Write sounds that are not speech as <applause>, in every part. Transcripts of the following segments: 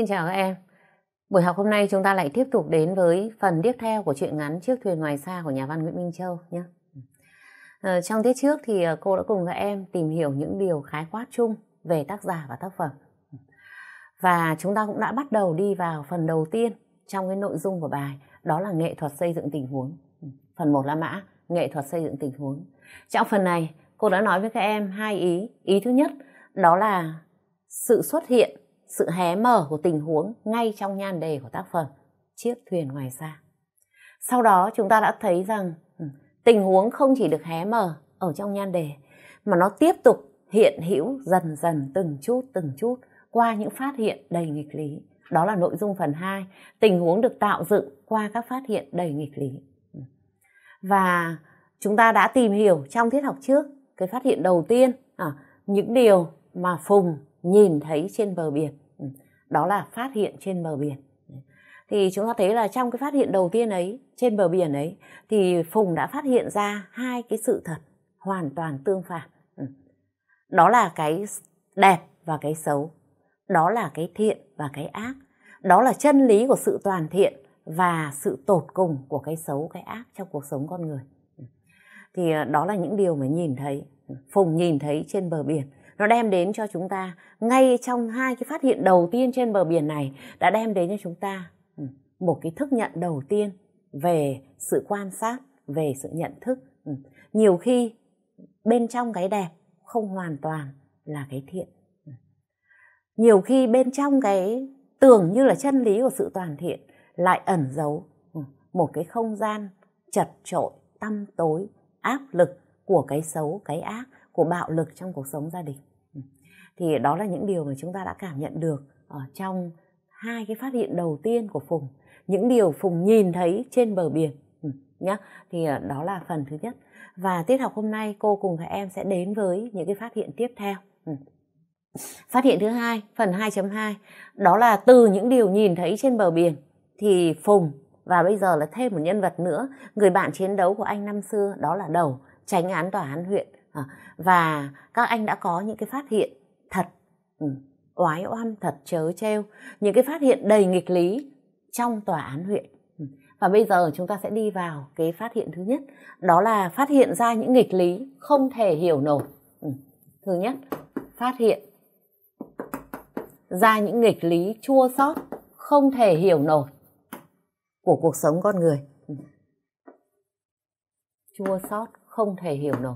Xin chào các em. Buổi học hôm nay chúng ta lại tiếp tục đến với phần tiếp theo của truyện ngắn Chiếc thuyền ngoài xa của nhà văn Nguyễn Minh Châu nhé. Ờ, trong tiết trước thì ờ, cô đã cùng các em tìm hiểu những điều khái quát chung về tác giả và tác phẩm. Và chúng ta cũng đã bắt đầu đi vào phần đầu tiên trong cái nội dung của bài, đó là nghệ thuật xây dựng tình huống. Phần 1 là mã, nghệ thuật xây dựng tình huống. Trong phần này, cô đã nói với các em hai ý. Ý thứ nhất đó là sự xuất hiện sự hé mở của tình huống ngay trong nhan đề của tác phẩm Chiếc thuyền ngoài xa. Sau đó chúng ta đã thấy rằng ừ, tình huống không chỉ được hé mở ở trong nhan đề mà nó tiếp tục hiện hữu dần dần từng chút từng chút qua những phát hiện đầy nghịch lý. Đó là nội dung phần 2, tình huống được tạo dựng qua các phát hiện đầy nghịch lý. Ừ. Và chúng ta đã tìm hiểu trong tiết học trước cái phát hiện đầu tiên, à, những điều mà Phùng nhìn thấy trên bờ biển đó là phát hiện trên bờ biển thì chúng ta thấy là trong cái phát hiện đầu tiên ấy trên bờ biển ấy thì Phùng đã phát hiện ra hai cái sự thật hoàn toàn tương phản ừ. đó là cái đẹp và cái xấu đó là cái thiện và cái ác đó là chân lý của sự toàn thiện và sự tột cùng của cái xấu cái ác trong cuộc sống con người ừ. thì ờ, đó là những điều mà nhìn thấy ừ. phùng nhìn thấy trên bờ biển nó đem đến cho chúng ta ngay trong hai cái phát hiện đầu tiên trên bờ biển này đã đem đến cho chúng ta ừ, một cái thức nhận đầu tiên về sự quan sát về sự nhận thức ừ. nhiều khi bên trong cái đẹp không hoàn toàn là cái thiện ừ. nhiều khi bên trong cái tưởng như là chân lý của sự toàn thiện lại ẩn giấu một cái không gian chật trội tăm tối áp lực của cái xấu cái ác của bạo lực trong cuộc sống gia đình thì đó là những điều mà chúng ta đã cảm nhận được ở trong hai cái phát hiện đầu tiên của Phùng những điều Phùng nhìn thấy trên bờ biển ừ, nhá thì ờ, đó là phần thứ nhất và tiết học hôm nay cô cùng các em sẽ đến với những cái phát hiện tiếp theo ừ. phát hiện thứ hai phần 2.2 đó là từ những điều nhìn thấy trên bờ biển thì Phùng và bây giờ là thêm một nhân vật nữa người bạn chiến đấu của anh năm xưa đó là đầu tránh án tòa án huyện ờ. và các anh đã có những cái phát hiện Ừ, oái oăm thật chớ treo những cái phát hiện đầy nghịch lý trong tòa án huyện ừ, và bây giờ chúng ta sẽ đi vào cái phát hiện thứ nhất đó là phát hiện ra những nghịch lý không thể hiểu nổi ừ, thứ nhất phát hiện ra những nghịch lý chua xót không thể hiểu nổi của cuộc sống con người chua xót không thể hiểu nổi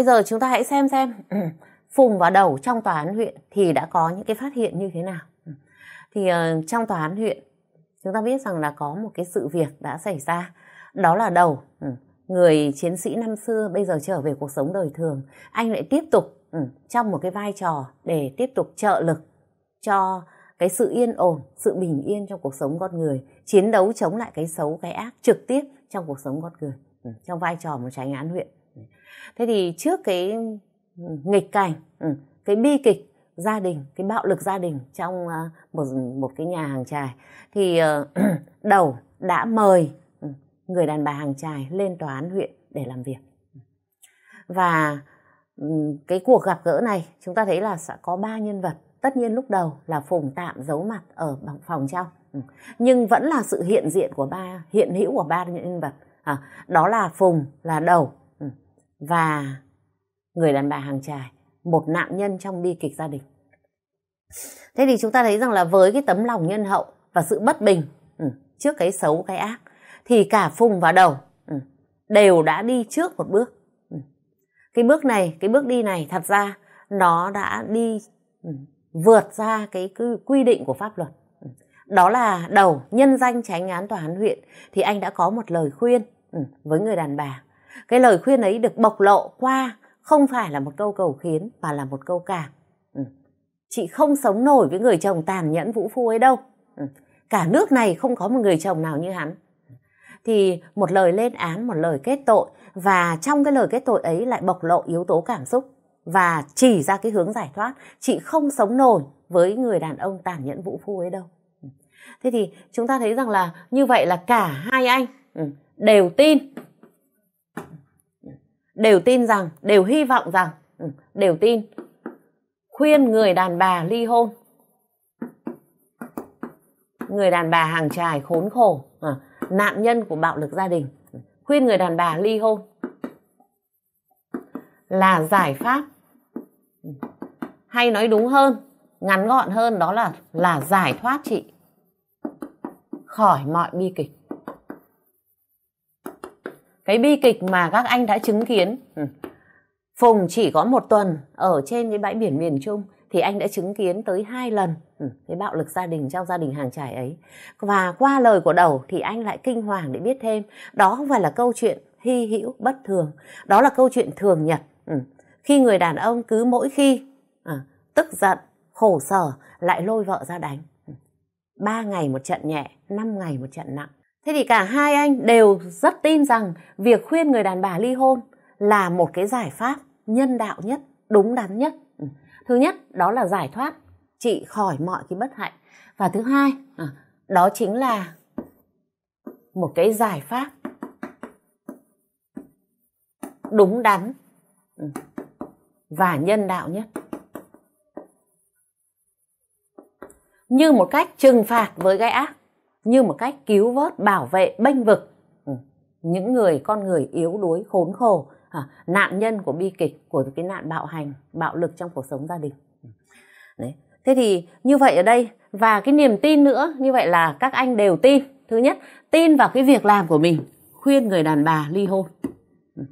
Bây giờ chúng ta hãy xem xem ừ, Phùng và Đầu trong tòa án huyện thì đã có những cái phát hiện như thế nào. Ừ. Thì ờ, trong tòa án huyện chúng ta biết rằng là có một cái sự việc đã xảy ra. Đó là Đầu, ừ, người chiến sĩ năm xưa bây giờ trở về cuộc sống đời thường. Anh lại tiếp tục trong một cái vai trò để tiếp tục trợ lực cho cái sự yên ổn, sự bình yên trong cuộc sống con người, chiến đấu chống lại cái xấu, cái ác trực tiếp trong cuộc sống con người, trong vai trò một tránh án huyện thế thì trước cái ừ, nghịch cảnh ừ, cái bi kịch gia đình cái bạo lực gia đình trong ờ, một một cái nhà hàng trài thì ờ, <clears throat> đầu đã mời ừ, người đàn bà hàng trài lên tòa án huyện để làm việc và cái cuộc gặp gỡ này chúng ta thấy là sẽ có ba nhân vật tất nhiên lúc đầu là phùng tạm giấu mặt ở phòng trong nhưng vẫn là sự hiện diện của ba hiện hữu của ba nhân vật à, đó là phùng là đầu và người đàn bà hàng trài một nạn nhân trong bi kịch gia đình thế thì chúng ta thấy rằng là với cái tấm lòng nhân hậu và sự bất bình ừ, trước cái xấu cái ác thì cả phùng và đầu ừ, đều đã đi trước một bước ừ. cái bước này cái bước đi này thật ra nó đã đi vượt ra cái quy định của pháp luật đó là đầu nhân danh tránh án tòa án huyện thì anh đã có một lời khuyên với người đàn bà cái lời khuyên ấy được bộc lộ qua không phải là một câu cầu khiến mà là một câu cảm ừ. chị không sống nổi với người chồng tàn nhẫn vũ phu ấy đâu ừ. cả nước này không có một người chồng nào như hắn thì một lời lên án một lời kết tội và trong cái lời kết tội ấy lại bộc lộ yếu tố cảm xúc và chỉ ra cái hướng giải thoát chị không sống nổi với người đàn ông tàn nhẫn vũ phu ấy đâu ừ. thế thì chúng ta thấy rằng là như vậy là cả hai anh đều tin đều tin rằng đều hy vọng rằng ừ, đều tin khuyên người đàn bà ly hôn người đàn bà hàng trài khốn khổ à, nạn nhân của bạo lực gia đình khuyên người đàn bà ly hôn là giải pháp hay nói đúng hơn ngắn gọn hơn đó là là giải thoát chị khỏi mọi bi kịch cái bi kịch mà các anh đã chứng kiến ừ. Phùng chỉ có một tuần ở trên cái bãi biển miền Trung thì anh đã chứng kiến tới hai lần ừ, cái bạo lực gia đình trong gia đình hàng trải ấy. Và qua lời của đầu thì anh lại kinh hoàng để biết thêm đó không phải là câu chuyện hy hữu bất thường, đó là câu chuyện thường nhật. Ừ. Khi người đàn ông cứ mỗi khi à, tức giận, khổ sở lại lôi vợ ra đánh. Ba ngày một trận nhẹ, năm ngày một trận nặng thế thì cả hai anh đều rất tin rằng việc khuyên người đàn bà ly hôn là một cái giải pháp nhân đạo nhất đúng đắn nhất ừ. thứ nhất đó là giải thoát chị khỏi mọi cái bất hạnh và thứ hai à, đó chính là một cái giải pháp đúng đắn ừ, và nhân đạo nhất như một cách trừng phạt với cái ác như một cách cứu vớt bảo vệ bênh vực ừ. những người con người yếu đuối khốn khổ à, nạn nhân của bi kịch của cái nạn bạo hành bạo lực trong cuộc sống gia đình ừ. Đấy. thế thì như vậy ở đây và cái niềm tin nữa như vậy là các anh đều tin thứ nhất tin vào cái việc làm của mình khuyên người đàn bà ly hôn ừ.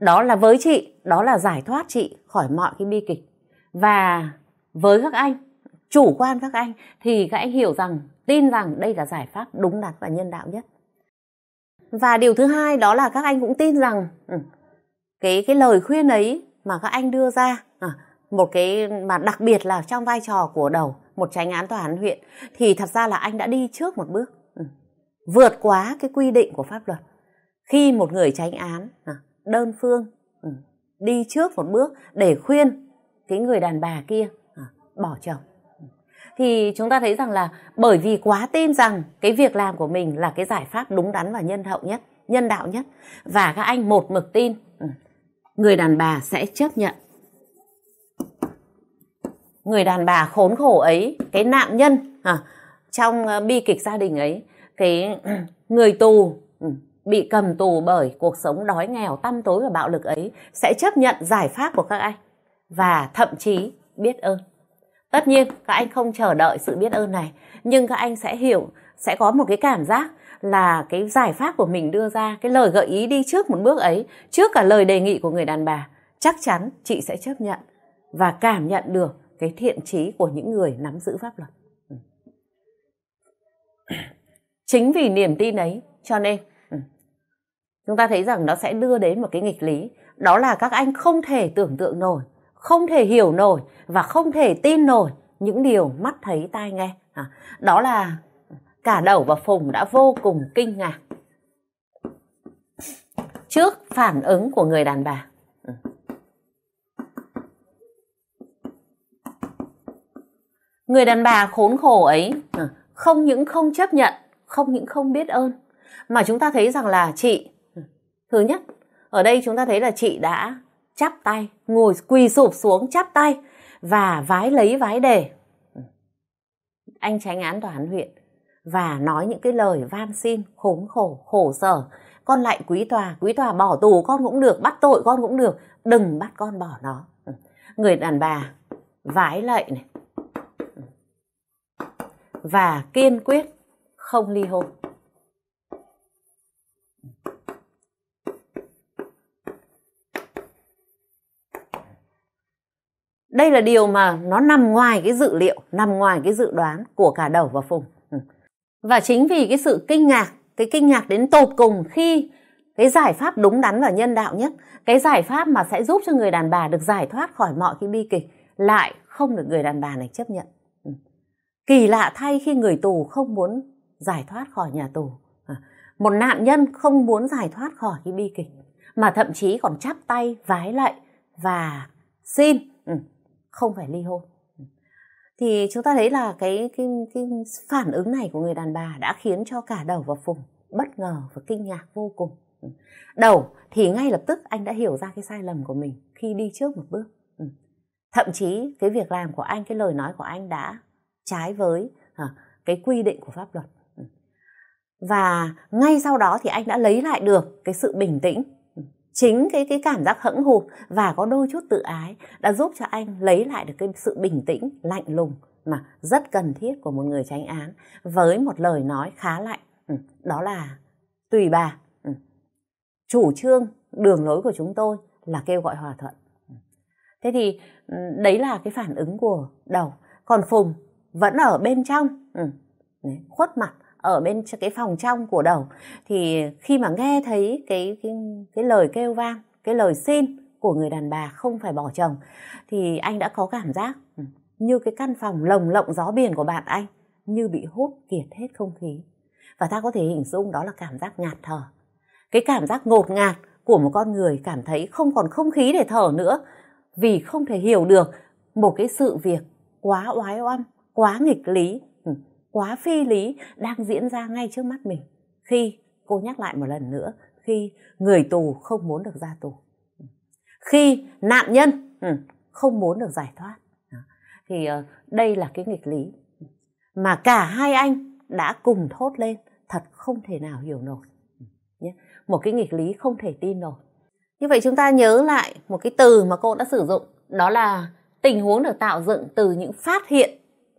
đó là với chị đó là giải thoát chị khỏi mọi cái bi kịch và với các anh chủ quan các anh thì các anh hiểu rằng tin rằng đây là giải pháp đúng đắn và nhân đạo nhất và điều thứ hai đó là các anh cũng tin rằng ừ, cái cái lời khuyên ấy mà các anh đưa ra à, một cái mà đặc biệt là trong vai trò của đầu một tránh án tòa án huyện thì thật ra là anh đã đi trước một bước ừ, vượt quá cái quy định của pháp luật khi một người tránh án à, đơn phương ừ, đi trước một bước để khuyên cái người đàn bà kia à, bỏ chồng thì chúng ta thấy rằng là bởi vì quá tin rằng cái việc làm của mình là cái giải pháp đúng đắn và nhân hậu nhất nhân đạo nhất và các anh một mực tin ừ, người đàn bà sẽ chấp nhận người đàn bà khốn khổ ấy cái nạn nhân à, trong ờ, bi kịch gia đình ấy cái <clears throat> người tù ừ, bị cầm tù bởi cuộc sống đói nghèo tăm tối và bạo lực ấy sẽ chấp nhận giải pháp của các anh và thậm chí biết ơn Tất nhiên các anh không chờ đợi sự biết ơn này nhưng các anh sẽ hiểu sẽ có một cái cảm giác là cái giải pháp của mình đưa ra cái lời gợi ý đi trước một bước ấy trước cả lời đề nghị của người đàn bà chắc chắn chị sẽ chấp nhận và cảm nhận được cái thiện trí của những người nắm giữ pháp luật ừ. chính vì niềm tin ấy cho nên ừ, chúng ta thấy rằng nó sẽ đưa đến một cái nghịch lý đó là các anh không thể tưởng tượng nổi không thể hiểu nổi và không thể tin nổi những điều mắt thấy tai nghe à, đó là cả đầu và phùng đã vô cùng kinh ngạc trước phản ứng của người đàn bà ừ. người đàn bà khốn khổ ấy ừ, không những không chấp nhận không những không biết ơn mà chúng ta thấy rằng là chị ừ, thứ nhất ở đây chúng ta thấy là chị đã chắp tay, ngồi quỳ sụp xuống chắp tay và vái lấy vái đề Anh tránh án tòa án huyện và nói những cái lời van xin, khốn khổ, khổ sở. Con lại quý tòa, quý tòa bỏ tù con cũng được, bắt tội con cũng được, đừng bắt con bỏ nó. Người đàn bà vái lạy này và kiên quyết không ly hôn. đây là điều mà nó nằm ngoài cái dự liệu nằm ngoài cái dự đoán của cả đầu và phùng ừ. và chính vì cái sự kinh ngạc cái kinh ngạc đến tột cùng khi cái giải pháp đúng đắn và nhân đạo nhất cái giải pháp mà sẽ giúp cho người đàn bà được giải thoát khỏi mọi cái bi kịch lại không được người đàn bà này chấp nhận ừ. kỳ lạ thay khi người tù không muốn giải thoát khỏi nhà tù ừ. một nạn nhân không muốn giải thoát khỏi cái bi kịch mà thậm chí còn chắp tay vái lạy và xin ừ không phải ly hôn thì chúng ta thấy là cái cái cái phản ứng này của người đàn bà đã khiến cho cả đầu và phùng bất ngờ và kinh ngạc vô cùng đầu thì ngay lập tức anh đã hiểu ra cái sai lầm của mình khi đi trước một bước thậm chí cái việc làm của anh cái lời nói của anh đã trái với à, cái quy định của pháp luật và ngay sau đó thì anh đã lấy lại được cái sự bình tĩnh chính cái cái cảm giác hững hụp và có đôi chút tự ái đã giúp cho anh lấy lại được cái sự bình tĩnh lạnh lùng mà rất cần thiết của một người tránh án với một lời nói khá lạnh ừ, đó là tùy bà ừ. chủ trương đường lối của chúng tôi là kêu gọi hòa thuận ừ. thế thì đấy là cái phản ứng của đầu còn phùng vẫn ở bên trong ừ. khuất mặt ở bên cái phòng trong của đầu thì khi mà nghe thấy cái cái, cái lời kêu vang cái lời xin của người đàn bà không phải bỏ chồng thì anh đã có cảm giác ừ, như cái căn phòng lồng lộng gió biển của bạn anh như bị hút kiệt hết không khí và ta có thể hình dung đó là cảm giác ngạt thở cái cảm giác ngột ngạt của một con người cảm thấy không còn không khí để thở nữa vì không thể hiểu được một cái sự việc quá oái oăm quá nghịch lý quá phi lý đang diễn ra ngay trước mắt mình khi cô nhắc lại một lần nữa khi người tù không muốn được ra tù khi nạn nhân ừ, không muốn được giải thoát thì ờ, đây là cái nghịch lý mà cả hai anh đã cùng thốt lên thật không thể nào hiểu nổi một cái nghịch lý không thể tin nổi như vậy chúng ta nhớ lại một cái từ mà cô đã sử dụng đó là tình huống được tạo dựng từ những phát hiện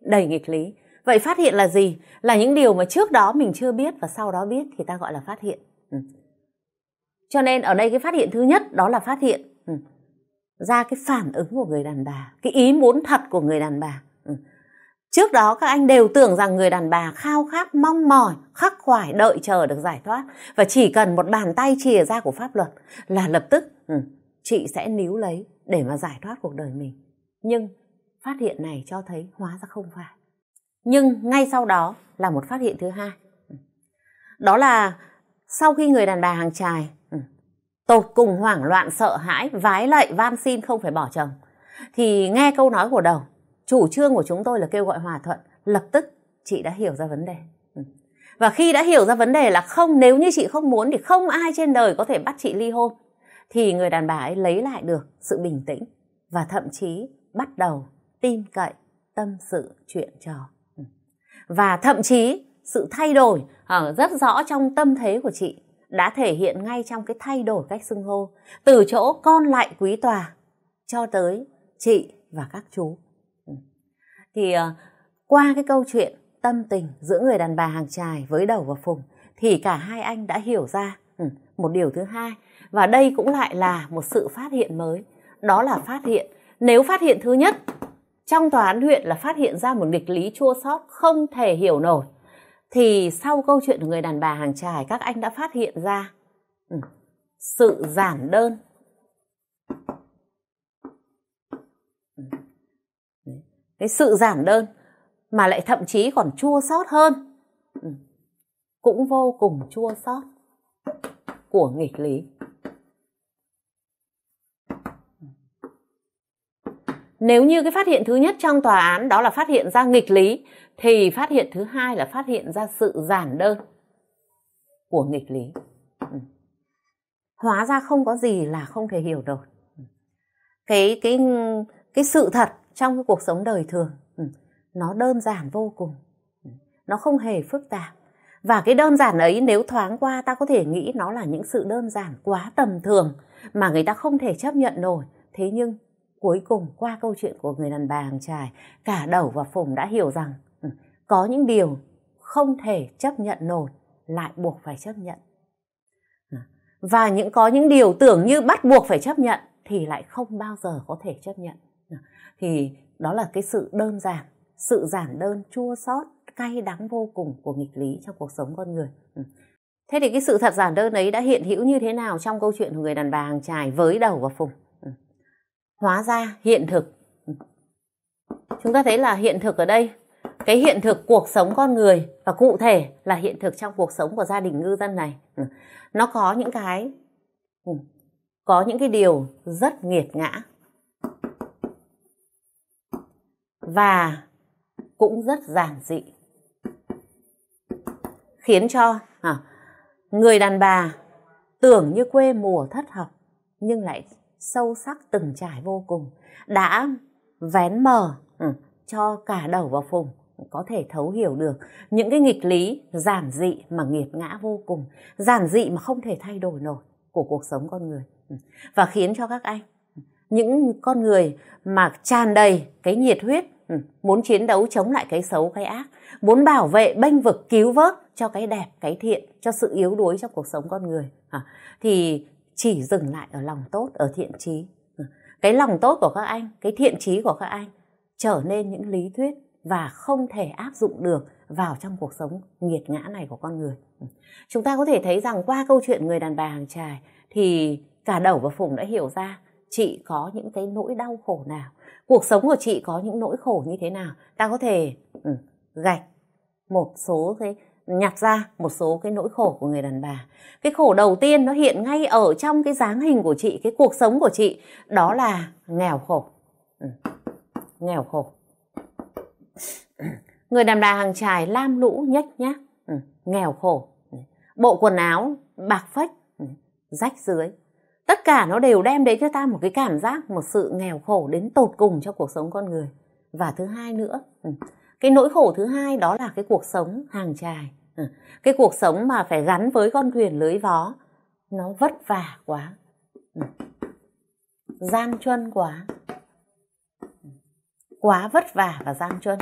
đầy nghịch lý vậy phát hiện là gì là những điều mà trước đó mình chưa biết và sau đó biết thì ta gọi là phát hiện ừ. cho nên ở đây cái phát hiện thứ nhất đó là phát hiện ừ. ra cái phản ứng của người đàn bà cái ý muốn thật của người đàn bà ừ. trước đó các anh đều tưởng rằng người đàn bà khao khát mong mỏi khắc khoải đợi chờ được giải thoát và chỉ cần một bàn tay chìa ra của pháp luật là lập tức ừ, chị sẽ níu lấy để mà giải thoát cuộc đời mình nhưng phát hiện này cho thấy hóa ra không phải nhưng ngay sau đó là một phát hiện thứ hai. Đó là sau khi người đàn bà hàng trài tột cùng hoảng loạn sợ hãi, vái lạy van xin không phải bỏ chồng thì nghe câu nói của đầu, chủ trương của chúng tôi là kêu gọi hòa thuận, lập tức chị đã hiểu ra vấn đề. Và khi đã hiểu ra vấn đề là không nếu như chị không muốn thì không ai trên đời có thể bắt chị ly hôn thì người đàn bà ấy lấy lại được sự bình tĩnh và thậm chí bắt đầu tin cậy tâm sự chuyện trò và thậm chí sự thay đổi ở rất rõ trong tâm thế của chị đã thể hiện ngay trong cái thay đổi cách xưng hô từ chỗ con lại quý tòa cho tới chị và các chú ừ. thì ờ, qua cái câu chuyện tâm tình giữa người đàn bà hàng trài với đầu và phùng thì cả hai anh đã hiểu ra ừ, một điều thứ hai và đây cũng lại là một sự phát hiện mới đó là phát hiện nếu phát hiện thứ nhất trong tòa án huyện là phát hiện ra một nghịch lý chua xót không thể hiểu nổi thì sau câu chuyện của người đàn bà hàng trải các anh đã phát hiện ra ừ, sự giản đơn ừ. cái sự giản đơn mà lại thậm chí còn chua xót hơn ừ, cũng vô cùng chua xót của nghịch lý nếu như cái phát hiện thứ nhất trong tòa án đó là phát hiện ra nghịch lý thì phát hiện thứ hai là phát hiện ra sự giản đơn của nghịch lý ừ. hóa ra không có gì là không thể hiểu được ừ. cái cái cái sự thật trong cái cuộc sống đời thường ừ, nó đơn giản vô cùng nó không hề phức tạp và cái đơn giản ấy nếu thoáng qua ta có thể nghĩ nó là những sự đơn giản quá tầm thường mà người ta không thể chấp nhận nổi thế nhưng Cuối cùng qua câu chuyện của người đàn bà hàng trài, cả đầu và Phùng đã hiểu rằng ừ, có những điều không thể chấp nhận nổi lại buộc phải chấp nhận. Và những có những điều tưởng như bắt buộc phải chấp nhận thì lại không bao giờ có thể chấp nhận. Thì đó là cái sự đơn giản, sự giản đơn chua xót, cay đắng vô cùng của nghịch lý trong cuộc sống con người. Ừ. Thế thì cái sự thật giản đơn ấy đã hiện hữu như thế nào trong câu chuyện của người đàn bà hàng trài với đầu và phùng? hóa ra hiện thực chúng ta thấy là hiện thực ở đây cái hiện thực cuộc sống con người và cụ thể là hiện thực trong cuộc sống của gia đình ngư dân này ừ, nó có những cái ừ, có những cái điều rất nghiệt ngã và cũng rất giản dị khiến cho à, người đàn bà tưởng như quê mùa thất học nhưng lại sâu sắc từng trải vô cùng đã vén mờ ừ, cho cả đầu và phùng có thể thấu hiểu được những cái nghịch lý giản dị mà nghiệt ngã vô cùng giản dị mà không thể thay đổi nổi của cuộc sống con người ừ, và khiến cho các anh những con người mà tràn đầy cái nhiệt huyết ừ, muốn chiến đấu chống lại cái xấu cái ác muốn bảo vệ bênh vực cứu vớt cho cái đẹp cái thiện cho sự yếu đuối trong cuộc sống con người à, thì chỉ dừng lại ở lòng tốt ở thiện trí cái lòng tốt của các anh cái thiện trí của các anh trở nên những lý thuyết và không thể áp dụng được vào trong cuộc sống nghiệt ngã này của con người chúng ta có thể thấy rằng qua câu chuyện người đàn bà hàng trài thì cả đầu và phụng đã hiểu ra chị có những cái nỗi đau khổ nào cuộc sống của chị có những nỗi khổ như thế nào ta có thể ừ, gạch một số cái nhặt ra một số cái nỗi khổ của người đàn bà cái khổ đầu tiên nó hiện ngay ở trong cái dáng hình của chị cái cuộc sống của chị đó là nghèo khổ ừ. nghèo khổ <clears throat> người đàn bà hàng trài lam lũ nhách nhác ừ. nghèo khổ ừ. bộ quần áo bạc phách ừ. rách dưới tất cả nó đều đem đến cho ta một cái cảm giác một sự nghèo khổ đến tột cùng cho cuộc sống con người và thứ hai nữa ừ cái nỗi khổ thứ hai đó là cái cuộc sống hàng trài <laughs> Cái cuộc sống mà phải gắn với con thuyền lưới vó, nó vất vả quá. <laughs> Gian truân quá. Quá vất vả và gian truân.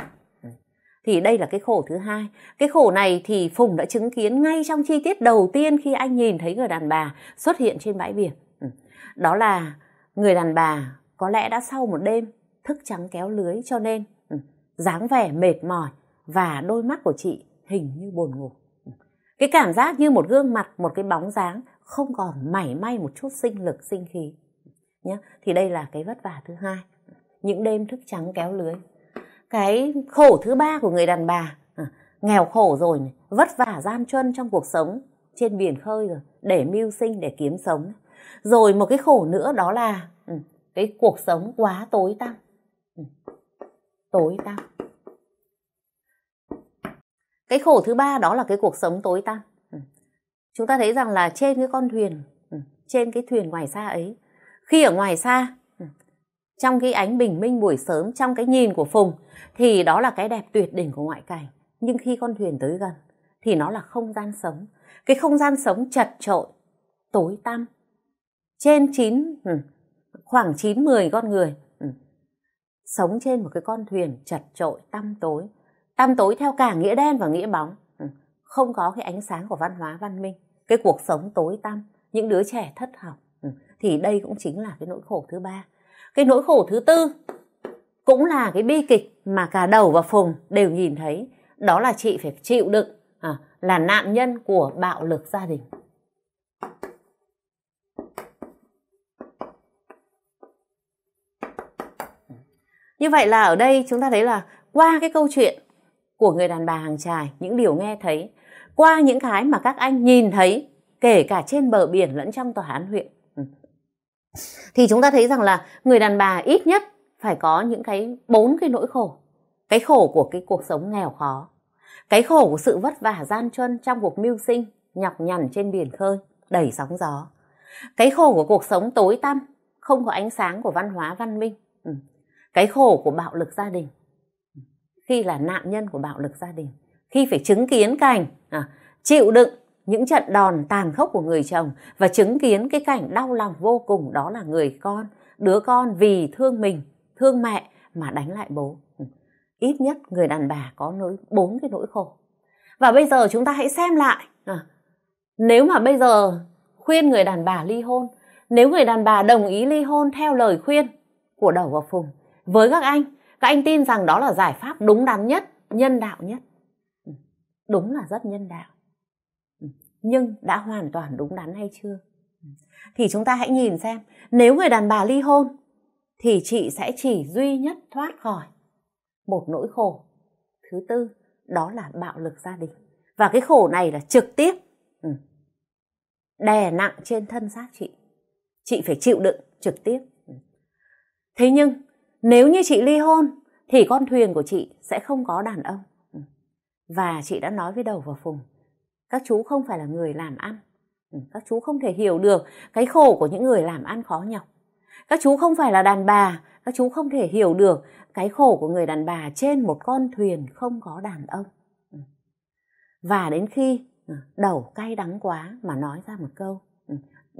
Thì đây là cái khổ thứ hai. Cái khổ này thì Phùng đã chứng kiến ngay trong chi tiết đầu tiên khi anh nhìn thấy người đàn bà xuất hiện trên bãi biển. <laughs> Đó là người đàn bà có lẽ đã sau một đêm thức trắng kéo lưới cho nên dáng vẻ mệt mỏi và đôi mắt của chị hình như buồn ngủ cái cảm giác như một gương mặt một cái bóng dáng không còn mảy may một chút sinh lực sinh khí nhé thì đây là cái vất vả thứ hai những đêm thức trắng kéo lưới cái khổ thứ ba của người đàn bà à, nghèo khổ rồi vất vả gian truân trong cuộc sống trên biển khơi rồi để mưu sinh để kiếm sống rồi một cái khổ nữa đó là ừ, cái cuộc sống quá tối tăm ừ, tối tăm cái khổ thứ ba đó là cái cuộc sống tối tăm ừ. chúng ta thấy rằng là trên cái con thuyền ừ, trên cái thuyền ngoài xa ấy khi ở ngoài xa ừ, trong cái ánh bình minh buổi sớm trong cái nhìn của phùng thì đó là cái đẹp tuyệt đỉnh của ngoại cảnh nhưng khi con thuyền tới gần thì nó là không gian sống cái không gian sống chật trội tối tăm trên chín khoảng chín mười con người sống trên một cái con thuyền chật trội tăm tối tăm tối theo cả nghĩa đen và nghĩa bóng ừ, không có cái ánh sáng của văn hóa văn minh cái cuộc sống tối tăm những đứa trẻ thất học ừ, thì đây cũng chính là cái nỗi khổ thứ ba cái nỗi khổ thứ tư cũng là cái bi kịch mà cả đầu và phùng đều nhìn thấy đó là chị phải chịu đựng à, là nạn nhân của bạo lực gia đình ừ. như vậy là ở đây chúng ta thấy là qua cái câu chuyện của người đàn bà hàng trài những điều nghe thấy qua những cái mà các anh nhìn thấy kể cả trên bờ biển lẫn trong tòa án huyện ừ. thì chúng ta thấy rằng là người đàn bà ít nhất phải có những cái bốn cái nỗi khổ cái khổ của cái cuộc sống nghèo khó cái khổ của sự vất vả gian truân trong cuộc mưu sinh nhọc nhằn trên biển khơi đầy sóng gió cái khổ của cuộc sống tối tăm không có ánh sáng của văn hóa văn minh ừ. cái khổ của bạo lực gia đình khi là nạn nhân của bạo lực gia đình khi phải chứng kiến cảnh à, chịu đựng những trận đòn tàn khốc của người chồng và chứng kiến cái cảnh đau lòng vô cùng đó là người con đứa con vì thương mình thương mẹ mà đánh lại bố ừ, ít nhất người đàn bà có nỗi bốn cái nỗi khổ và bây giờ chúng ta hãy xem lại à, nếu mà bây giờ khuyên người đàn bà ly hôn nếu người đàn bà đồng ý ly hôn theo lời khuyên của đầu và phùng với các anh các anh tin rằng đó là giải pháp đúng đắn nhất nhân đạo nhất ừ, đúng là rất nhân đạo ừ, nhưng đã hoàn toàn đúng đắn hay chưa ừ, thì chúng ta hãy nhìn xem nếu người đàn bà ly hôn thì chị sẽ chỉ duy nhất thoát khỏi một nỗi khổ thứ tư đó là bạo lực gia đình và cái khổ này là trực tiếp đè nặng trên thân xác chị chị phải chịu đựng trực tiếp thế nhưng nếu như chị ly hôn thì con thuyền của chị sẽ không có đàn ông ừ. và chị đã nói với đầu và phùng các chú không phải là người làm ăn ừ, các chú không thể hiểu được cái khổ của những người làm ăn khó nhọc các chú không phải là đàn bà các chú không thể hiểu được cái khổ của người đàn bà trên một con thuyền không có đàn ông ừ. và đến khi đầu cay đắng quá mà nói ra một câu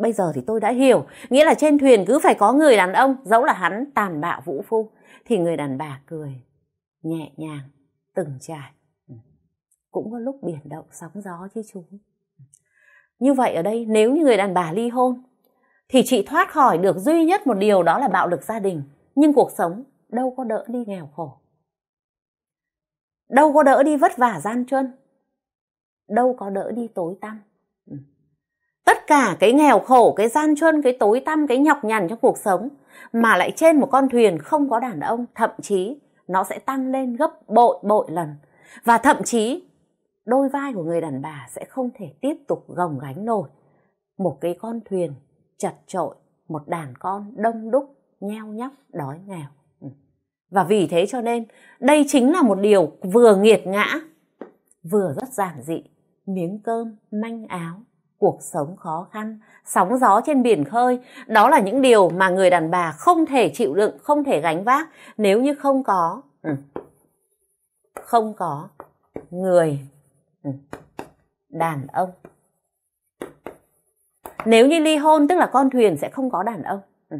bây giờ thì tôi đã hiểu nghĩa là trên thuyền cứ phải có người đàn ông dẫu là hắn tàn bạo vũ phu thì người đàn bà cười nhẹ nhàng từng trải ừ. cũng có lúc biển động sóng gió chứ chú ừ. như vậy ở đây nếu như người đàn bà ly hôn thì chị thoát khỏi được duy nhất một điều đó là bạo lực gia đình nhưng cuộc sống đâu có đỡ đi nghèo khổ đâu có đỡ đi vất vả gian truân đâu có đỡ đi tối tăm tất cả cái nghèo khổ cái gian truân cái tối tăm cái nhọc nhằn trong cuộc sống mà lại trên một con thuyền không có đàn ông thậm chí nó sẽ tăng lên gấp bội bội lần và thậm chí đôi vai của người đàn bà sẽ không thể tiếp tục gồng gánh nổi một cái con thuyền chật trội một đàn con đông đúc nheo nhóc đói nghèo ừ. và vì thế cho nên đây chính là một điều vừa nghiệt ngã vừa rất giản dị miếng cơm manh áo cuộc sống khó khăn sóng gió trên biển khơi đó là những điều mà người đàn bà không thể chịu đựng không thể gánh vác nếu như không có ừ, không có người ừ, đàn ông nếu như ly hôn tức là con thuyền sẽ không có đàn ông ừ.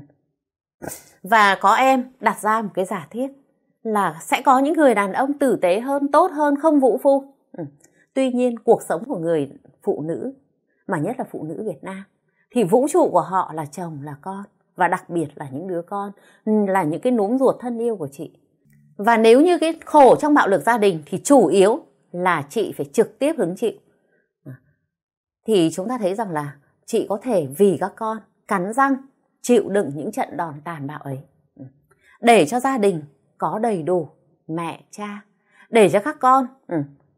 và có em đặt ra một cái giả thiết là sẽ có những người đàn ông tử tế hơn tốt hơn không vũ phu tuy nhiên cuộc sống của người phụ nữ mà nhất là phụ nữ Việt Nam thì vũ trụ của họ là chồng là con và đặc biệt là những đứa con ừ, là những cái núm ruột thân yêu của chị và nếu như cái khổ trong bạo lực gia đình thì chủ yếu là chị phải trực tiếp hứng chịu à, thì chúng ta thấy rằng là chị có thể vì các con cắn răng chịu đựng những trận đòn tàn bạo ấy ừ. để cho gia đình có đầy đủ mẹ cha để cho các con ừ,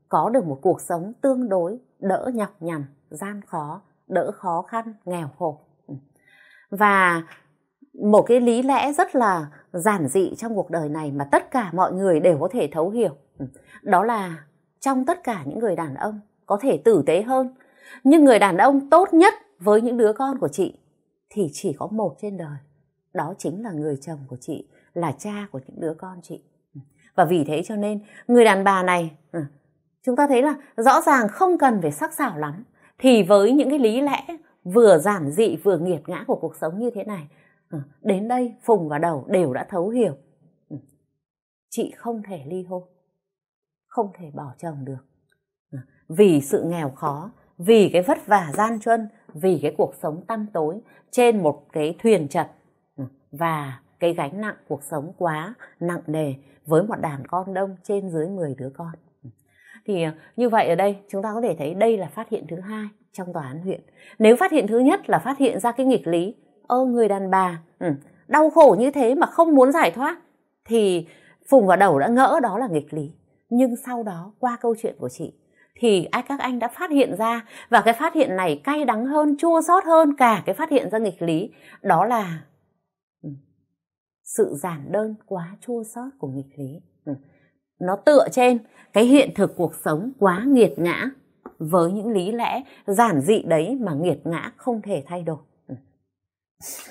có được một cuộc sống tương đối đỡ nhọc nhằn gian khó đỡ khó khăn nghèo khổ ừ. và một cái lý lẽ rất là giản dị trong cuộc đời này mà tất cả mọi người đều có thể thấu hiểu ừ. đó là trong tất cả những người đàn ông có thể tử tế hơn nhưng người đàn ông tốt nhất với những đứa con của chị thì chỉ có một trên đời đó chính là người chồng của chị là cha của những đứa con chị ừ. và vì thế cho nên người đàn bà này chúng ta thấy là rõ ràng không cần phải sắc sảo lắm thì với những cái lý lẽ vừa giản dị vừa nghiệt ngã của cuộc sống như thế này ờ, đến đây phùng và đầu đều đã thấu hiểu ừ. chị không thể ly hôn không thể bỏ chồng được ừ. vì sự nghèo khó vì cái vất vả gian truân vì cái cuộc sống tăm tối trên một cái thuyền chật ừ, và cái gánh nặng cuộc sống quá nặng nề với một đàn con đông trên dưới 10 đứa con thì ờ, như vậy ở đây chúng ta có thể thấy đây là phát hiện thứ hai trong tòa án huyện nếu phát hiện thứ nhất là phát hiện ra cái nghịch lý ơ người đàn bà đau khổ như thế mà không muốn giải thoát thì phùng vào đầu đã ngỡ đó là nghịch lý nhưng sau đó qua câu chuyện của chị thì ai các anh đã phát hiện ra và cái phát hiện này cay đắng hơn chua xót hơn cả cái phát hiện ra nghịch lý đó là sự giản đơn quá chua xót của nghịch lý nó tựa trên cái hiện thực cuộc sống quá nghiệt ngã với những lý lẽ giản dị đấy mà nghiệt ngã không thể thay đổi ừ.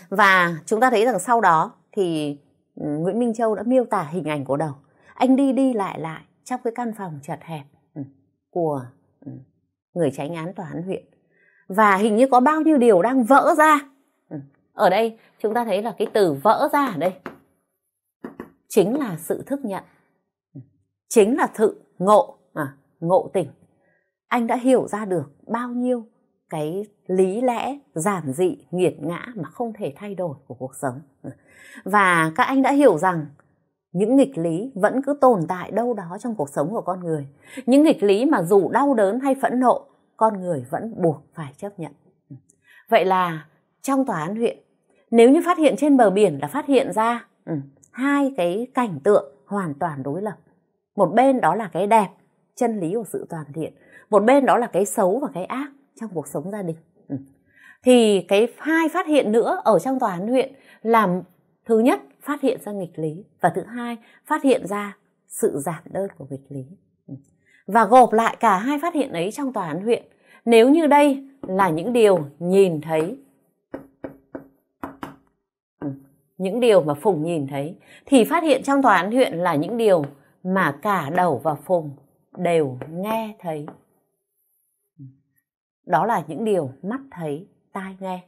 và chúng ta thấy rằng sau đó thì ừ, Nguyễn Minh Châu đã miêu tả hình ảnh của đầu anh đi đi lại lại trong cái căn phòng chật hẹp ừ, của người tránh án tòa án huyện và hình như có bao nhiêu điều đang vỡ ra ở đây chúng ta thấy là cái từ vỡ ra ở đây chính là sự thức nhận chính là sự ngộ à, ngộ tỉnh anh đã hiểu ra được bao nhiêu cái lý lẽ giản dị nghiệt ngã mà không thể thay đổi của cuộc sống và các anh đã hiểu rằng những nghịch lý vẫn cứ tồn tại đâu đó trong cuộc sống của con người những nghịch lý mà dù đau đớn hay phẫn nộ con người vẫn buộc phải chấp nhận vậy là trong tòa án huyện nếu như phát hiện trên bờ biển là phát hiện ra ừ, hai cái cảnh tượng hoàn toàn đối lập một bên đó là cái đẹp, chân lý của sự toàn thiện. Một bên đó là cái xấu và cái ác trong cuộc sống gia đình. Ừ. Thì cái hai phát hiện nữa ở trong tòa án huyện là thứ nhất phát hiện ra nghịch lý và thứ hai phát hiện ra sự giảm đơn của nghịch lý. Ừ. Và gộp lại cả hai phát hiện ấy trong tòa án huyện. Nếu như đây là những điều nhìn thấy ừ, những điều mà Phùng nhìn thấy thì phát hiện trong tòa án huyện là những điều mà cả đầu và phùng đều nghe thấy đó là những điều mắt thấy tai nghe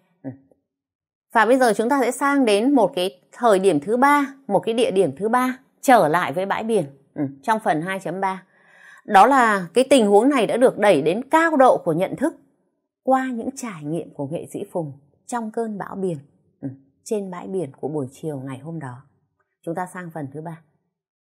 và bây giờ chúng ta sẽ sang đến một cái thời điểm thứ ba một cái địa điểm thứ ba trở lại với bãi biển ừ, trong phần 2.3 đó là cái tình huống này đã được đẩy đến cao độ của nhận thức qua những trải nghiệm của nghệ sĩ Phùng trong cơn bão biển ừ, trên bãi biển của buổi chiều ngày hôm đó chúng ta sang phần thứ ba